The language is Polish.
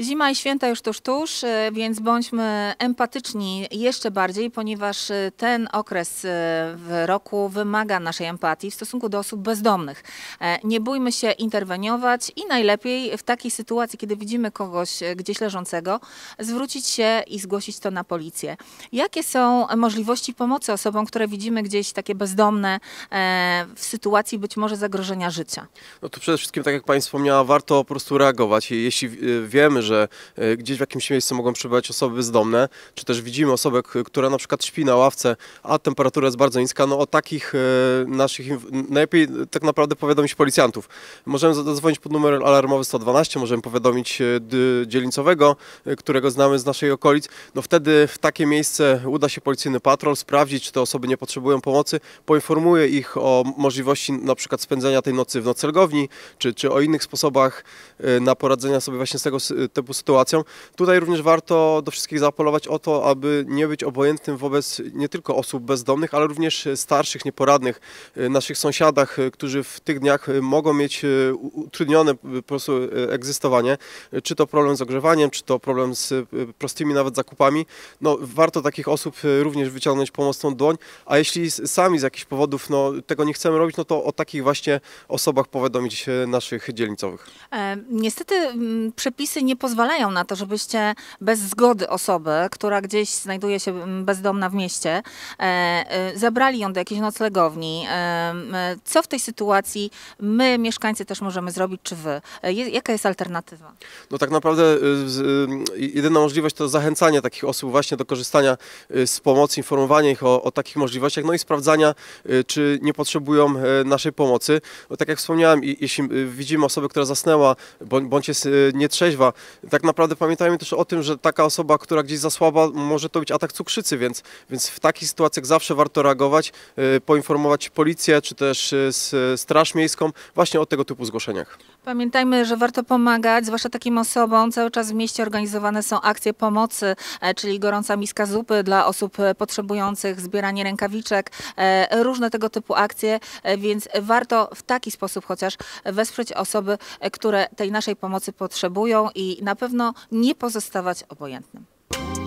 Zima i święta już tuż, tuż, e, więc bądźmy empatyczni jeszcze bardziej, ponieważ e, ten okres e, w roku wymaga naszej empatii w stosunku do osób bezdomnych. Nie bójmy się interweniować i najlepiej w takiej sytuacji, kiedy widzimy kogoś gdzieś leżącego, zwrócić się i zgłosić to na policję. Jakie są możliwości pomocy osobom, które widzimy gdzieś takie bezdomne w sytuacji być może zagrożenia życia? No to przede wszystkim, tak jak Pani wspomniała, warto po prostu reagować. Jeśli wiemy, że e, gdzieś w jakimś miejscu mogą przebywać osoby bezdomne, czy też widzimy osobę, która na przykład śpi na ławce, a temperatura jest bardzo niska, no o takich e, naszych, najlepiej e, tak naprawdę powiadomić policjantów. Możemy zadzwonić pod numer alarmowy 112, możemy powiadomić dzielnicowego, którego znamy z naszej okolic. No wtedy w takie miejsce uda się policyjny patrol sprawdzić, czy te osoby nie potrzebują pomocy, poinformuje ich o możliwości na przykład spędzenia tej nocy w noclegowni, czy, czy o innych sposobach na poradzenia sobie właśnie z tego typu sytuacją. Tutaj również warto do wszystkich zaapelować o to, aby nie być obojętnym wobec nie tylko osób bezdomnych, ale również starszych, nieporadnych, e, naszych sąsiadach, e, którzy w tych dniach e, mogą mieć utrudnione po prostu egzystowanie, czy to problem z ogrzewaniem, czy to problem z prostymi nawet zakupami. No, warto takich osób również wyciągnąć pomocną dłoń, a jeśli sami z jakichś powodów no, tego nie chcemy robić, no to o takich właśnie osobach powiadomić naszych dzielnicowych. E, niestety mm, przepisy nie pozwalają na to, żebyście bez zgody osoby, która gdzieś znajduje się mm, bezdomna w mieście, e, e, zabrali ją do jakiejś noclegowni. E, co w tej sytuacji my, mieszkańcy, też możemy zrobić, czy wy? Jaka jest alternatywa? No tak naprawdę jedyna możliwość to zachęcanie takich osób właśnie do korzystania z pomocy, informowania ich o, o takich możliwościach, no i sprawdzania, czy nie potrzebują naszej pomocy. Bo no tak jak wspomniałem, jeśli widzimy osobę, która zasnęła bądź jest nietrzeźwa, tak naprawdę pamiętajmy też o tym, że taka osoba, która gdzieś zasłaba, może to być atak cukrzycy, więc, więc w takich sytuacjach zawsze warto reagować, y, poinformować policję czy też y, Straż Miejską właśnie o tego typu zgłoszeniach. Pamiętajmy, że warto pomagać, zwłaszcza takim osobom. Cały czas w mieście organizowane są akcje pomocy, e, czyli gorąca miska zupy dla osób e, potrzebujących, zbieranie rękawiczek, e, różne tego typu akcje, więc warto w taki sposób chociaż wesprzeć osoby, które tej naszej pomocy potrzebują i na pewno nie pozostawać obojętnym.